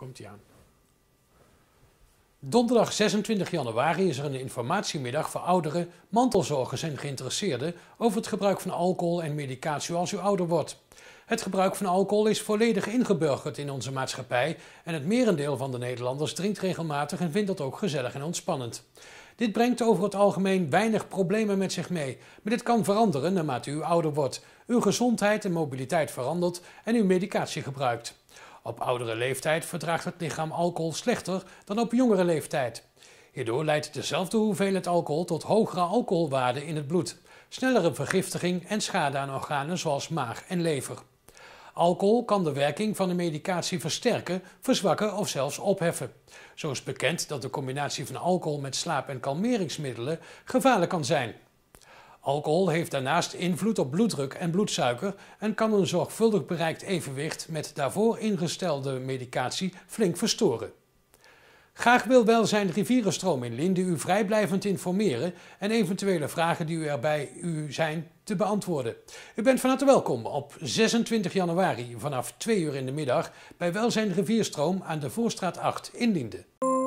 Komt ie aan. Donderdag 26 januari is er een informatiemiddag voor ouderen, mantelzorgers en geïnteresseerden over het gebruik van alcohol en medicatie als u ouder wordt. Het gebruik van alcohol is volledig ingeburgerd in onze maatschappij en het merendeel van de Nederlanders drinkt regelmatig en vindt dat ook gezellig en ontspannend. Dit brengt over het algemeen weinig problemen met zich mee, maar dit kan veranderen naarmate u ouder wordt, uw gezondheid en mobiliteit verandert en u medicatie gebruikt. Op oudere leeftijd verdraagt het lichaam alcohol slechter dan op jongere leeftijd. Hierdoor leidt dezelfde hoeveelheid alcohol tot hogere alcoholwaarden in het bloed, snellere vergiftiging en schade aan organen zoals maag en lever. Alcohol kan de werking van de medicatie versterken, verzwakken of zelfs opheffen. Zo is bekend dat de combinatie van alcohol met slaap- en kalmeringsmiddelen gevaarlijk kan zijn. Alcohol heeft daarnaast invloed op bloeddruk en bloedsuiker en kan een zorgvuldig bereikt evenwicht met daarvoor ingestelde medicatie flink verstoren. Graag wil Welzijn Rivierenstroom in Linden u vrijblijvend informeren en eventuele vragen die u erbij u zijn te beantwoorden. U bent van harte welkom op 26 januari vanaf 2 uur in de middag bij Welzijn Rivierstroom aan de Voorstraat 8 in Linden.